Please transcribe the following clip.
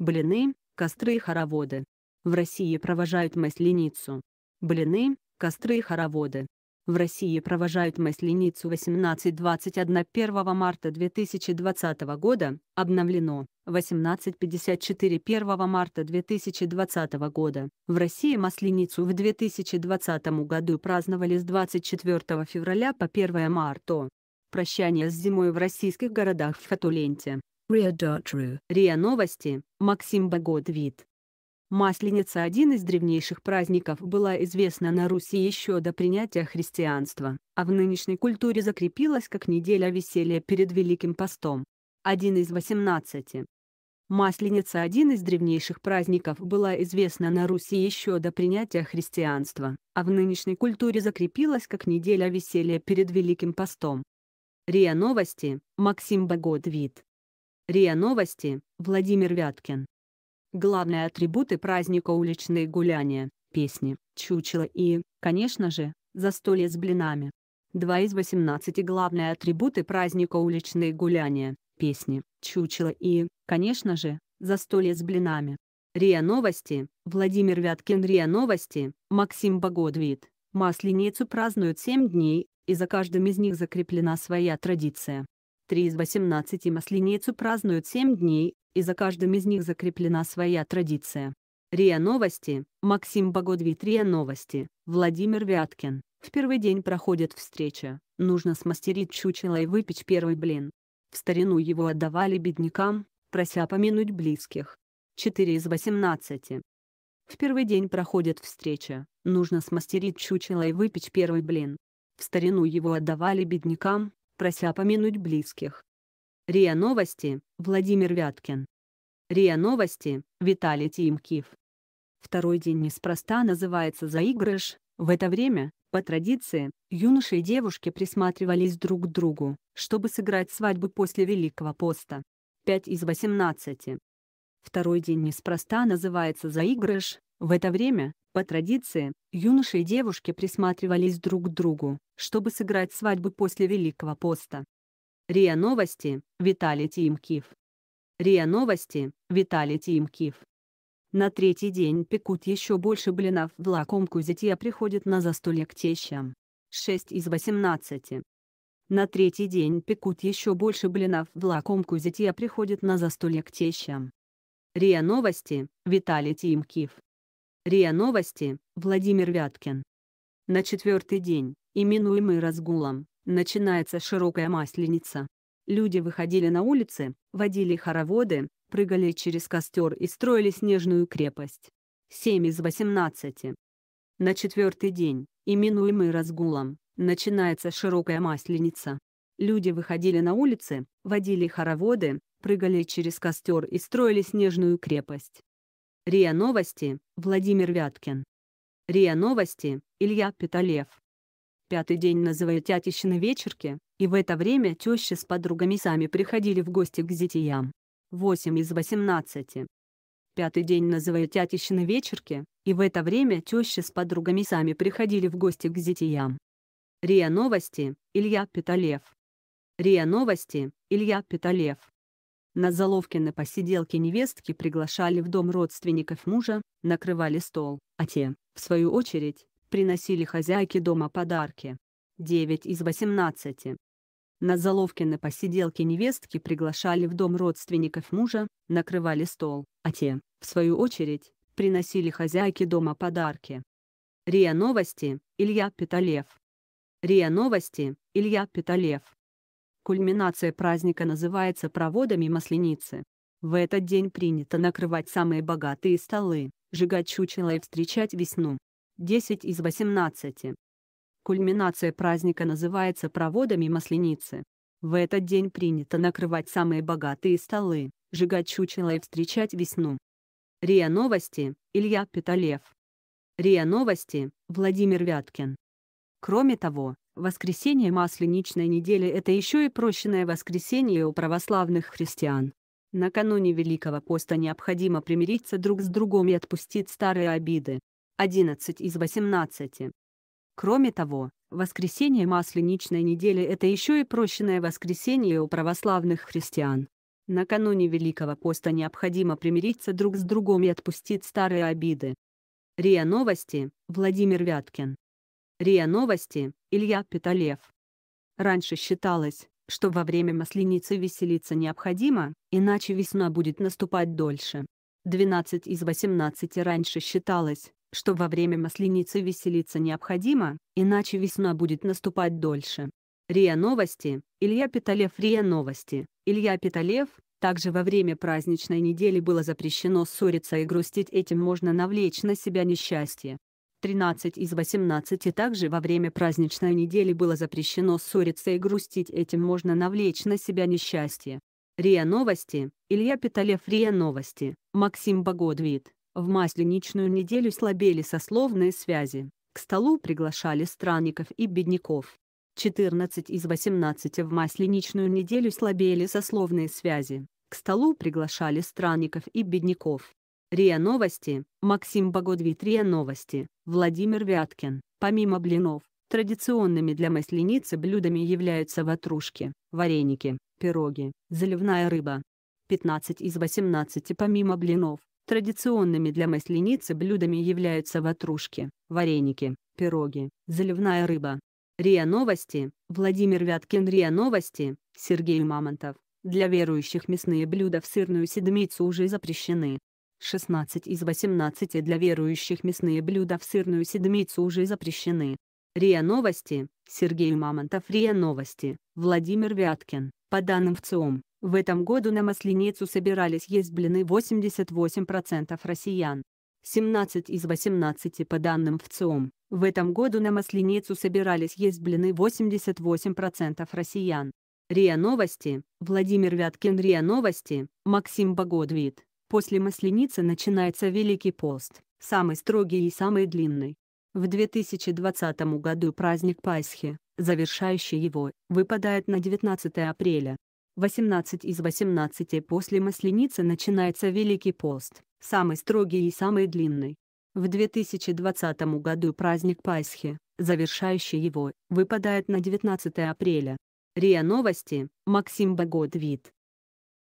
Блины, костры и хороводы. В России провожают масленицу. Блины, костры и хороводы. В России провожают масленицу 18.21 1 марта 2020 года, обновлено 18.54 1 марта 2020 года. В России масленицу в 2020 году праздновали с 24 февраля по 1 марта. Прощание с зимой в российских городах в Фатуленте. РИА Новости, Максим Богодвид. Масленица – один из древнейших праздников, была известна на Руси еще до принятия христианства, а в нынешней культуре закрепилась как неделя веселья перед Великим постом. Один из 18. Масленица – один из древнейших праздников, была известна на Руси еще до принятия христианства, а в нынешней культуре закрепилась как неделя веселья перед Великим постом. РИА Новости, Максим Богодвид. РИА Новости, Владимир Вяткин. Главные атрибуты праздника уличные гуляния, песни, чучело и, конечно же, застолье с блинами. Два из 18 главные атрибуты праздника уличные гуляния, песни, чучело и, конечно же, застолье с блинами. РИА Новости, Владимир Вяткин РИА Новости, Максим Богодвит. Масленицу празднуют 7 дней, и за каждым из них закреплена своя традиция. Три из 18 масленицу празднуют 7 дней, и за каждым из них закреплена своя традиция. РИА Новости, Максим Богодвит РИА Новости, Владимир Вяткин. В первый день проходит встреча, нужно смастерить чучело и выпечь первый блин. В старину его отдавали беднякам, прося помянуть близких. 4 из 18. В первый день проходит встреча, нужно смастерить чучело и выпечь первый блин. В старину его отдавали беднякам, прося помянуть близких. РИА Новости, Владимир Вяткин. РИА Новости, Виталий Тимкив. Второй день неспроста называется «Заигрыш». В это время, по традиции, юноши и девушки присматривались друг к другу, чтобы сыграть свадьбу после Великого поста. 5 из 18. Второй день неспроста называется «Заигрыш», в это время, по традиции, юноши и девушки присматривались друг к другу, чтобы сыграть свадьбу после Великого поста. РИА Новости, Виталий Тимкив. РИА Новости, Виталий Тимкив. На третий день пекут еще больше блинов в лакомку зятья приходит на застолье к тещам. 6 из 18. На третий день пекут еще больше блинов в лакомку зятья приходит на застолье к тещам. РИА Новости, Виталий Тимкив. РИА Новости, Владимир Вяткин. На четвертый день, именуемый разгулом, начинается широкая масленица. Люди выходили на улицы, водили хороводы, прыгали через костер и строили снежную крепость. 7 из 18. На четвертый день, именуемый разгулом, начинается широкая масленица. Люди выходили на улицы, водили хороводы, прыгали через костер и строили снежную крепость. РИА Новости, Владимир Вяткин. РИА Новости, Илья Петалев. Пятый день называют тятищины вечерки, и в это время тещи с подругами сами приходили в гости к зятиям. 8 из 18. Пятый день называют тятищины вечерки, и в это время тещи с подругами сами приходили в гости к зятиям. РИА Новости, Илья Петалев. РИА Новости, Илья Петалев. На Заловкины посиделки невестки приглашали в дом родственников мужа, накрывали стол, а те, в свою очередь, приносили хозяйке дома подарки. 9 из 18. На Заловкины посиделки невестки приглашали в дом родственников мужа, накрывали стол, а те, в свою очередь, приносили хозяйке дома подарки. РИА Новости, Илья Питалев. РИА Новости, Илья Питалев. Кульминация праздника называется проводами масленицы. В этот день принято накрывать самые богатые столы, сжигать чучело и встречать весну. 10 из 18. Кульминация праздника называется проводами масленицы. В этот день принято накрывать самые богатые столы, сжигать чучело и встречать весну. РИА Новости, Илья Петалев. РИА Новости, Владимир Вяткин. Кроме того, Воскресенье Масленичной недели – это еще и прощенное воскресенье у православных христиан. Накануне Великого Поста необходимо примириться друг с другом и отпустить старые обиды. 11 из 18. Кроме того, воскресенье Масленичной недели – это еще и прощенное воскресенье у православных христиан. Накануне Великого Поста необходимо примириться друг с другом и отпустить старые обиды. РИА Новости, Владимир Вяткин. РИА Новости, Илья Петалев. Раньше считалось, что во время масленицы веселиться необходимо, иначе весна будет наступать дольше. 12 из 18 раньше считалось, что во время масленицы веселиться необходимо, иначе весна будет наступать дольше. РИА Новости, Илья Петалев РИА Новости, Илья Петалев, также во время праздничной недели было запрещено ссориться и грустить этим можно навлечь на себя несчастье. 13 из 18 также во время праздничной недели было запрещено ссориться и грустить, этим можно навлечь на себя несчастье. РИА Новости, Илья Питалев РИА Новости, Максим Богодвит. В масленичную неделю слабели сословные связи, к столу приглашали странников и бедняков. 14 из 18 в масленичную неделю слабели сословные связи, к столу приглашали странников и бедняков. РИА Новости, Максим Богодвит РИА Новости, Владимир Вяткин. Помимо блинов, традиционными для масленицы блюдами являются ватрушки, вареники, пироги, заливная рыба. 15 из 18 помимо блинов, традиционными для масленицы блюдами являются ватрушки, вареники, пироги, заливная рыба. РИА Новости, Владимир Вяткин РИА Новости, Сергей Мамонтов. Для верующих мясные блюда в сырную седмицу уже запрещены. 16 из 18 для верующих мясные блюда в сырную седмицу уже запрещены. РИА Новости, Сергей Мамонтов РИА Новости, Владимир Вяткин. По данным ВЦИОМ, в этом году на Масленицу собирались есть блины 88% россиян. 17 из 18 по данным ВЦИОМ, в этом году на Масленицу собирались есть блины 88% россиян. РИА Новости, Владимир Вяткин РИА Новости, Максим Богодвит. После Масленицы начинается Великий пост, самый строгий и самый длинный. В 2020 году праздник Пасхи, завершающий его, выпадает на 19 апреля. 18 из 18 после Масленицы начинается Великий пост, самый строгий и самый длинный. В 2020 году праздник Пасхи, завершающий его, выпадает на 19 апреля. РИА Новости, Максим Богодвит.